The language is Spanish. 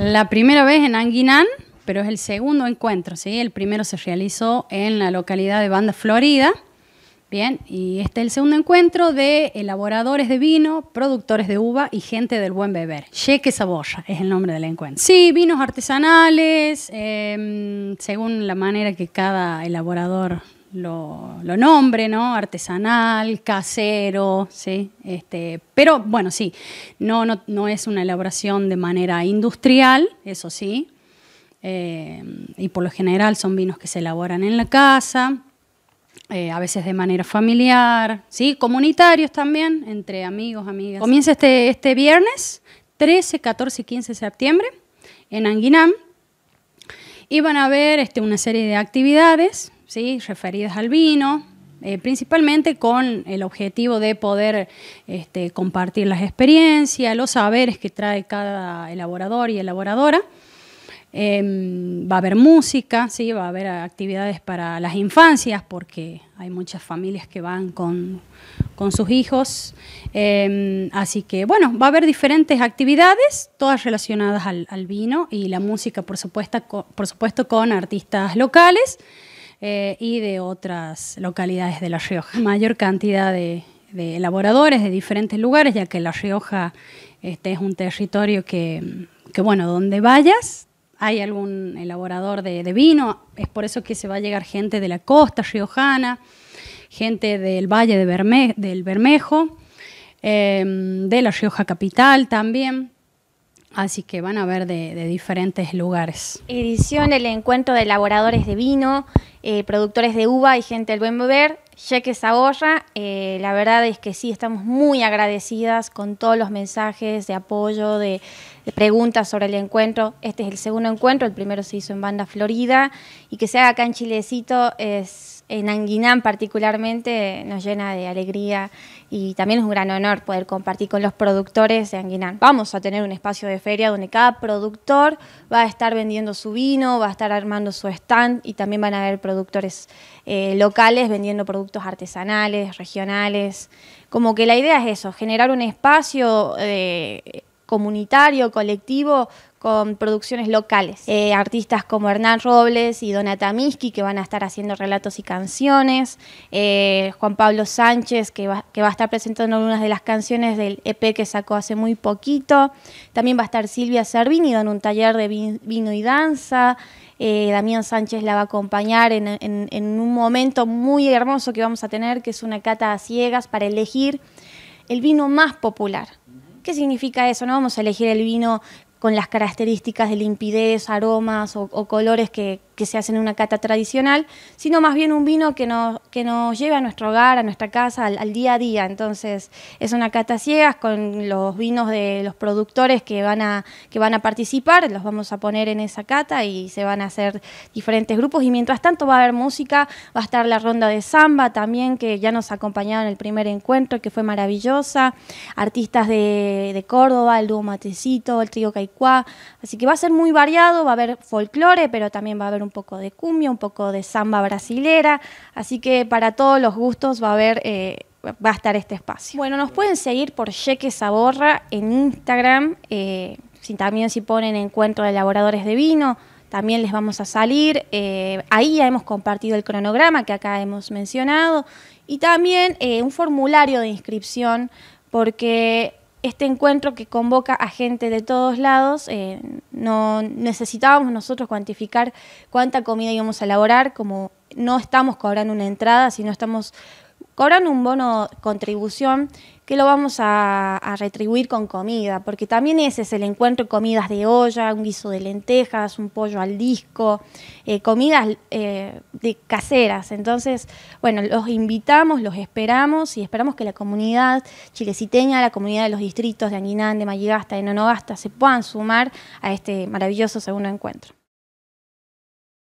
La primera vez en Anguinán, pero es el segundo encuentro, ¿sí? El primero se realizó en la localidad de Banda Florida, Bien, y este es el segundo encuentro de elaboradores de vino, productores de uva y gente del buen beber. Cheque Saboya es el nombre del encuentro. Sí, vinos artesanales, em, según la manera que cada elaborador lo, nombre, ¿no? Artesanal, casero, ¿sí? Este, pero bueno, sí, no, no, es una elaboración de manera industrial, eso sí. Eh, y por lo general son vinos que se elaboran en la casa, eh, a veces de manera familiar, ¿sí? Comunitarios también, entre amigos, amigas. Comienza este, este viernes, 13, 14 y 15 de septiembre, en Anguinam. Y van a haber este, una serie de actividades, referidas al vino, eh, principalmente con el objetivo de poder este, compartir las experiencias, los saberes que trae cada elaborador y elaboradora. Em, va a haber música, ¿sí? va a haber actividades para las infancias, porque hay muchas familias que van con, sus hijos. Em, así que, bueno, va a haber diferentes actividades, todas relacionadas al, vino y la música, supuesto, por supuesto, con artistas locales. Eh, y de otras localidades de La Rioja. Mayor cantidad de, elaboradores de diferentes lugares, ya que La Rioja este, es un territorio que, bueno, donde vayas hay algún elaborador de, vino, es por eso que se va a llegar gente de la costa riojana, gente del Valle de del Bermejo, eh, de La Rioja Capital también. Así que van a ver de, diferentes lugares. Edición El Encuentro de Elaboradores de Vino, eh, Productores de Uva y Gente del Buen Beber, Cheques Ahorra, eh, la verdad es que sí, estamos muy agradecidas con todos los mensajes de apoyo, de, preguntas sobre el encuentro. Este es el segundo encuentro, el primero se hizo en Banda Florida y que se haga acá en Chilecito, es, en Anguinán particularmente, nos llena de alegría y también es un gran honor poder compartir con los productores de Anguinán. Vamos a tener un espacio de feria donde cada productor va a estar vendiendo su vino, va a estar armando su stand y también van a haber productores eh, locales vendiendo productos artesanales, regionales. Como que la idea es eso, generar un espacio... de... Eh, comunitario, colectivo, con producciones locales. Eh, artistas como Hernán Robles y Donata Miski, que van a estar haciendo relatos y canciones. Eh, Juan Pablo Sánchez, que va, que va a estar presentando algunas de las canciones del EP que sacó hace muy poquito. También va a estar Silvia Servini en un taller de vino y danza. Eh, Damián Sánchez la va a acompañar en un momento muy hermoso que vamos a tener, que es una cata a ciegas para elegir el vino más popular. ¿Qué significa eso? No vamos a elegir el vino con las características de limpidez, aromas o, o colores que, que se hacen una cata tradicional, sino más bien un vino que nos, que nos lleva a nuestro hogar, a nuestra casa, al, día a día. Entonces es una cata ciegas con los vinos de los productores que van, a, que van a participar, los vamos a poner en esa cata y se van a hacer diferentes grupos y mientras tanto va a haber música, va a estar la ronda de samba también que ya nos acompañaron en el primer encuentro que fue maravillosa, artistas de, Córdoba, el dúo Matecito, el trío Caicuá, así que va a ser muy variado, va a haber folclore, pero también va a haber un un poco de cumbia, un poco de samba brasilera, así que para todos los gustos va a haber... Eh, va a estar este espacio. Bueno, nos pueden seguir por Cheque Saborra en Instagram, eh, si, también si ponen encuentro de elaboradores de vino, también les vamos a salir. Eh, ahí ya hemos compartido el cronograma que acá hemos mencionado y también un formulario de inscripción porque este encuentro que convoca a gente de todos lados, eh, no necesitábamos nosotros cuantificar cuánta comida íbamos a elaborar, como no estamos cobrando una entrada, sino estamos cobrando un bono contribución que lo vamos a, retribuir con comida, porque también ese es el encuentro, comidas de olla, un guiso de lentejas, un pollo al disco, eh, comidas eh, de caseras. Entonces, bueno, los invitamos, los esperamos y esperamos que la comunidad chileciteña, la comunidad de los distritos de Anguinán, de Mayigasta, de Nonogasta, se puedan sumar a este maravilloso segundo encuentro.